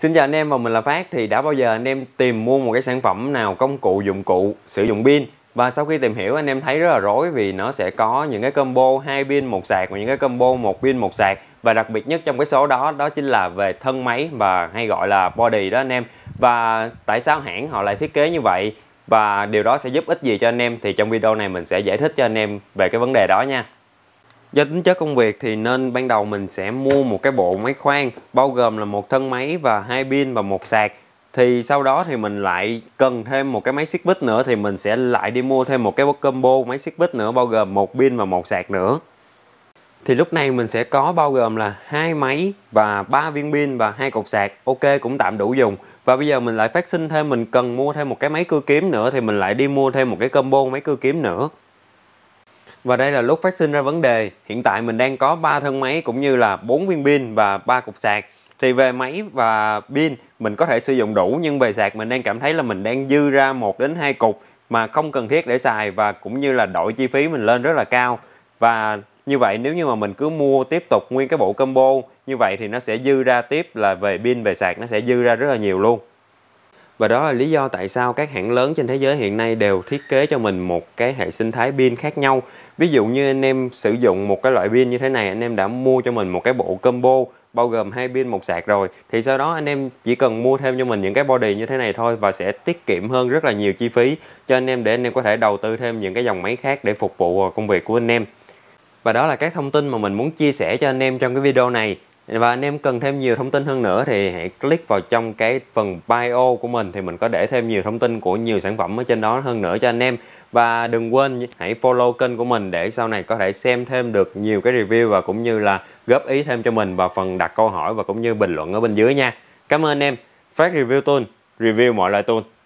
Xin chào anh em và mình là Phát thì đã bao giờ anh em tìm mua một cái sản phẩm nào công cụ dụng cụ sử dụng pin và sau khi tìm hiểu anh em thấy rất là rối vì nó sẽ có những cái combo hai pin một sạc và những cái combo một pin một sạc và đặc biệt nhất trong cái số đó đó chính là về thân máy và hay gọi là body đó anh em và tại sao hãng họ lại thiết kế như vậy và điều đó sẽ giúp ích gì cho anh em thì trong video này mình sẽ giải thích cho anh em về cái vấn đề đó nha Do tính chất công việc thì nên ban đầu mình sẽ mua một cái bộ máy khoan bao gồm là một thân máy và hai pin và một sạc thì sau đó thì mình lại cần thêm một cái máy xích bích nữa thì mình sẽ lại đi mua thêm một cái combo máy xích bích nữa bao gồm một pin và một sạc nữa thì lúc này mình sẽ có bao gồm là hai máy và ba viên pin và hai cục sạc ok cũng tạm đủ dùng và bây giờ mình lại phát sinh thêm mình cần mua thêm một cái máy cưa kiếm nữa thì mình lại đi mua thêm một cái combo máy cưa kiếm nữa và đây là lúc phát sinh ra vấn đề. Hiện tại mình đang có 3 thân máy cũng như là 4 viên pin và 3 cục sạc. Thì về máy và pin mình có thể sử dụng đủ nhưng về sạc mình đang cảm thấy là mình đang dư ra 1 đến 2 cục mà không cần thiết để xài và cũng như là đội chi phí mình lên rất là cao. Và như vậy nếu như mà mình cứ mua tiếp tục nguyên cái bộ combo như vậy thì nó sẽ dư ra tiếp là về pin về sạc nó sẽ dư ra rất là nhiều luôn và đó là lý do tại sao các hãng lớn trên thế giới hiện nay đều thiết kế cho mình một cái hệ sinh thái pin khác nhau ví dụ như anh em sử dụng một cái loại pin như thế này anh em đã mua cho mình một cái bộ combo bao gồm hai pin một sạc rồi thì sau đó anh em chỉ cần mua thêm cho mình những cái body như thế này thôi và sẽ tiết kiệm hơn rất là nhiều chi phí cho anh em để anh em có thể đầu tư thêm những cái dòng máy khác để phục vụ công việc của anh em và đó là các thông tin mà mình muốn chia sẻ cho anh em trong cái video này và anh em cần thêm nhiều thông tin hơn nữa thì hãy click vào trong cái phần bio của mình thì mình có để thêm nhiều thông tin của nhiều sản phẩm ở trên đó hơn nữa cho anh em và đừng quên hãy follow kênh của mình để sau này có thể xem thêm được nhiều cái review và cũng như là góp ý thêm cho mình vào phần đặt câu hỏi và cũng như bình luận ở bên dưới nha. Cảm ơn anh em. Phát Review Tool, review mọi loại tool.